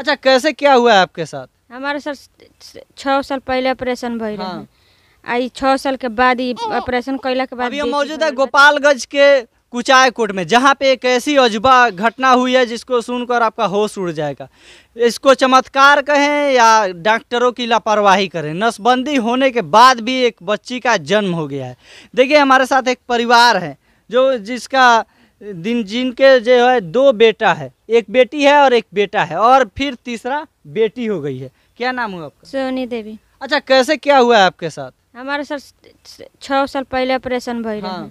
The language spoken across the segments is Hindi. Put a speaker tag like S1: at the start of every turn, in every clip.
S1: अच्छा कैसे क्या हुआ है आपके साथ
S2: हमारे सर छः साल पहले ऑपरेशन भ हाँ। आई छः साल के बाद ऑपरेशन कैला के बाद अभी मौजूद है गोपालगंज के
S1: कुचाय कोट में जहाँ पे एक ऐसी अजबा घटना हुई है जिसको सुनकर आपका होश उड़ जाएगा इसको चमत्कार कहें या डॉक्टरों की लापरवाही करें नसबंदी होने के बाद भी एक बच्ची का जन्म हो गया है देखिए हमारे साथ एक परिवार है जो जिसका दिन जिनके जो है दो बेटा है एक बेटी है और एक बेटा है और फिर तीसरा बेटी हो गई है क्या नाम हुआ आपका
S2: सोनी देवी
S1: अच्छा कैसे क्या हुआ है आपके साथ
S2: हमारे सर छः साल पहले ऑपरेशन भइल हाँ।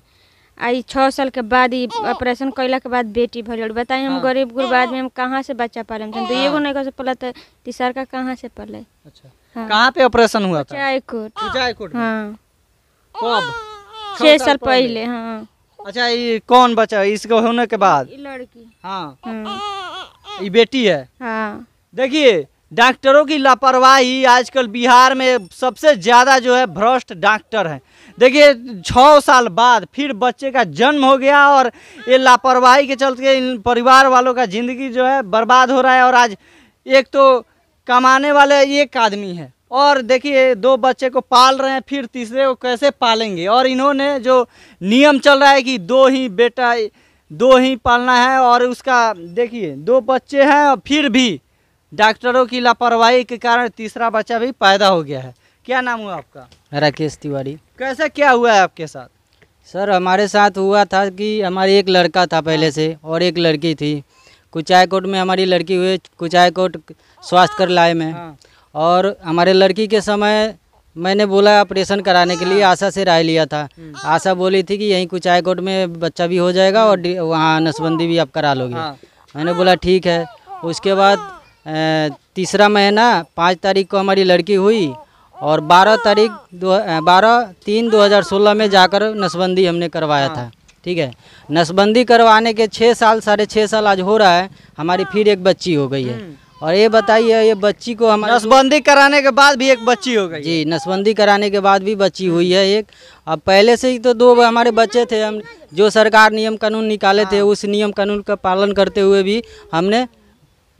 S1: आई छः साल के
S2: बाद ही ऑपरेशन कैला के बाद बेटी भर बताई हम हाँ। गरीब गुरबाद में हम कहाँ से बच्चा पाले हम तो दुइए गो हाँ। नहीं से पला तो तीसर का कहाँ से पले अच्छा
S1: हाँ। कहाँ पे ऑपरेशन हुआ था
S2: उजाईकोट
S1: उजाईकोट हाँ कब
S2: छः साल पहले
S1: हाँ अच्छा ये कौन बच्चा इसको होने के बाद लड़की हाँ।, हाँ ये बेटी है हाँ देखिए डॉक्टरों की लापरवाही आजकल बिहार में सबसे ज़्यादा जो है भ्रष्ट डॉक्टर हैं देखिए छः साल बाद फिर बच्चे का जन्म हो गया और ये लापरवाही के चलते इन परिवार वालों का ज़िंदगी जो है बर्बाद हो रहा है और आज एक तो कमाने वाले एक आदमी है और देखिए दो बच्चे को पाल रहे हैं फिर तीसरे को कैसे पालेंगे और इन्होंने जो नियम चल रहा है कि दो ही बेटा दो ही पालना है और उसका देखिए दो बच्चे हैं और फिर भी डॉक्टरों की लापरवाही के कारण तीसरा बच्चा भी पैदा हो गया है क्या नाम हुआ आपका
S3: राकेश तिवारी
S1: कैसे क्या हुआ है आपके साथ
S3: सर हमारे साथ हुआ था कि हमारे एक लड़का था पहले हाँ। से और एक लड़की थी कुचायकोट में हमारी लड़की हुई कुचायकोट स्वास्थ्य कर लाए में हाँ। और हमारे लड़की के समय मैंने बोला ऑपरेशन कराने के लिए आशा से राय लिया था हाँ। आशा बोली थी कि यहीं कुछ आई कोर्ट में बच्चा भी हो जाएगा और वहाँ नसबंदी भी आप करा लोगे हाँ। मैंने बोला ठीक है उसके बाद तीसरा महीना पाँच तारीख को हमारी लड़की हुई और बारह तारीख दो बारह तीन सोलह में जाकर नसबंदी हमने करवाया हाँ। था ठीक है नसबंदी करवाने के छः साल साढ़े छः साल आज हो रहा है हमारी फिर एक बच्ची हो गई है हम्म। और ये बताइए ये बच्ची को हम नसबंदी कराने के बाद भी एक बच्ची हो गई जी नसबंदी कराने के बाद भी बच्ची हुई है एक अब पहले से ही तो दो हमारे बच्चे थे हम जो सरकार नियम कानून निकाले थे उस नियम कानून का पालन करते हुए भी हमने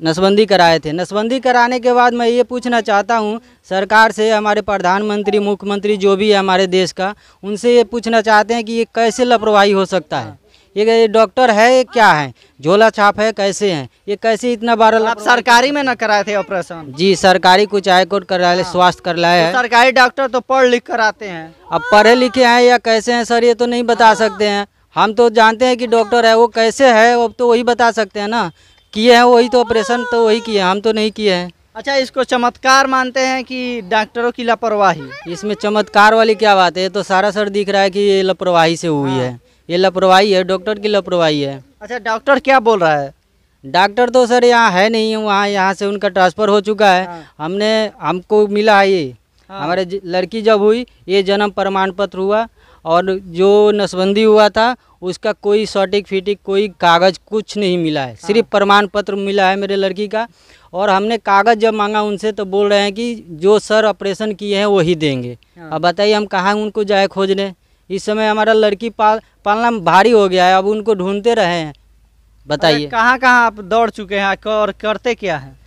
S3: नसबंदी कराए थे नसबंदी कराने के बाद मैं ये पूछना चाहता हूँ सरकार से हमारे प्रधानमंत्री मुख्यमंत्री जो भी है हमारे देश का उनसे ये पूछना चाहते हैं कि ये कैसे लापरवाही हो सकता है ये डॉक्टर है क्या है झोला छाप है कैसे हैं ये कैसे इतना बार आप सरकारी
S1: में ना कराए थे ऑपरेशन
S3: जी सरकारी कुछ हाईकोर्ट करा ले हाँ। स्वास्थ्य कर लाए तो हैं
S1: सरकारी डॉक्टर तो पढ़ लिख कर आते हैं
S3: अब पढ़े लिखे हैं या कैसे हैं सर ये तो नहीं बता हाँ। सकते हैं हम तो जानते हैं कि डॉक्टर है वो कैसे है अब तो वही बता सकते हैं ना किए हैं वही तो ऑपरेशन तो वही किए हम तो नहीं किए हैं अच्छा इसको चमत्कार मानते हैं कि डॉक्टरों की लापरवाही इसमें चमत्कार वाली क्या बात है तो सारा सर दिख रहा है कि ये लापरवाही से हुई हाँ। है ये लापरवाही है डॉक्टर की लापरवाही है अच्छा डॉक्टर क्या बोल रहा है डॉक्टर तो सर यहाँ है नहीं वहाँ यहाँ से उनका ट्रांसफ़र हो चुका है हाँ। हमने हमको मिला है ये हाँ। हमारे लड़की जब हुई ये जन्म प्रमाण पत्र हुआ और जो नसबंदी हुआ था उसका कोई सॉटिक फिटिक कोई कागज़ कुछ नहीं मिला है हाँ। सिर्फ प्रमाण पत्र मिला है मेरे लड़की का और हमने कागज़ जब मांगा उनसे तो बोल रहे हैं कि जो सर ऑपरेशन किए हैं वही देंगे हाँ। अब बताइए हम कहाँ उनको जाए खोजने इस समय हमारा लड़की पा पालना भारी हो गया है अब उनको ढूंढते रहे हैं बताइए कहाँ कहाँ आप दौड़ चुके हैं और करते क्या है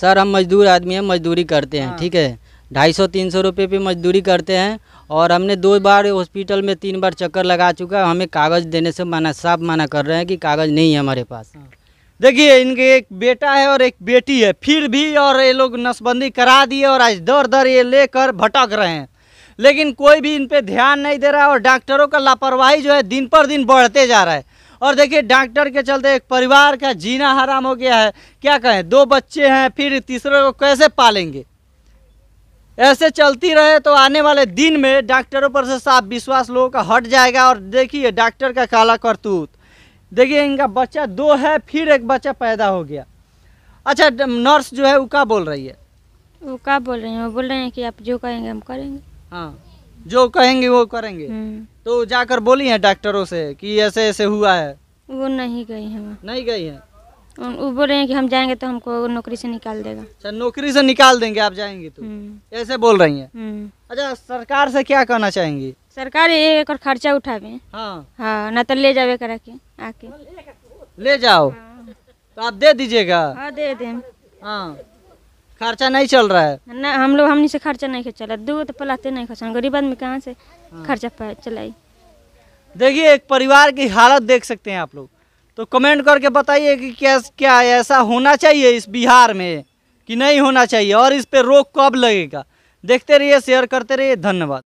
S3: सर हम मजदूर आदमी हैं मजदूरी करते हैं हाँ। ठीक है ढाई सौ तीन सौ रुपये पे मजदूरी करते हैं और हमने दो बार हॉस्पिटल में तीन बार चक्कर लगा चुका है हमें कागज़ देने से माना साफ माना कर रहे हैं कि कागज़ नहीं है हमारे पास हाँ।
S1: देखिए इनके एक बेटा है और एक बेटी है फिर भी और ये लोग नसबंदी करा दिए और आज दर दर ये लेकर भटक रहे हैं लेकिन कोई भी इन पर ध्यान नहीं दे रहा है और डॉक्टरों का लापरवाही जो है दिन पर दिन बढ़ते जा रहा है और देखिए डॉक्टर के चलते एक परिवार का जीना हराम हो गया है क्या कहें दो बच्चे हैं फिर तीसरे को कैसे पालेंगे ऐसे चलती रहे तो आने वाले दिन में डॉक्टरों पर से साफ विश्वास लोगों का हट जाएगा और देखिए डॉक्टर का काला करतूत देखिए इनका बच्चा दो है फिर एक बच्चा पैदा हो गया अच्छा नर्स जो है वो क्या बोल रही है वो क्या
S2: बोल रही है वो बोल रहे हैं कि आप जो कहेंगे हम करेंगे
S1: हाँ जो कहेंगे वो करेंगे हम्म। तो जाकर बोली है डॉक्टरों से कि ऐसे ऐसे हुआ है वो नहीं गई है नहीं गई है
S2: वो बोल रहे हैं कि हम जाएंगे तो हमको नौकरी से निकाल
S1: देगा अच्छा नौकरी से निकाल देंगे आप जाएंगे तो हम्म। ऐसे बोल रही हैं हम्म। अच्छा सरकार से क्या कहना चाहेंगे
S2: सरकार एक और खर्चा उठावे हाँ हाँ न तो ले जावे करा के आके
S1: ले जाओ हाँ। तो आप दे दीजिएगा
S2: हाँ दे दें हाँ खर्चा
S1: नहीं चल रहा है
S2: ना हम लोग हमने से खर्चा नहीं चला दो तो पलाते नहीं खर्चा गरीब आदमी कहाँ से
S1: हाँ। खर्चा चलाई देखिए एक परिवार की हालत देख सकते हैं आप लोग तो कमेंट करके बताइए कि क्या क्या ऐसा होना चाहिए इस बिहार में कि नहीं होना चाहिए और इस पर रोक कब लगेगा देखते रहिए शेयर करते रहिए धन्यवाद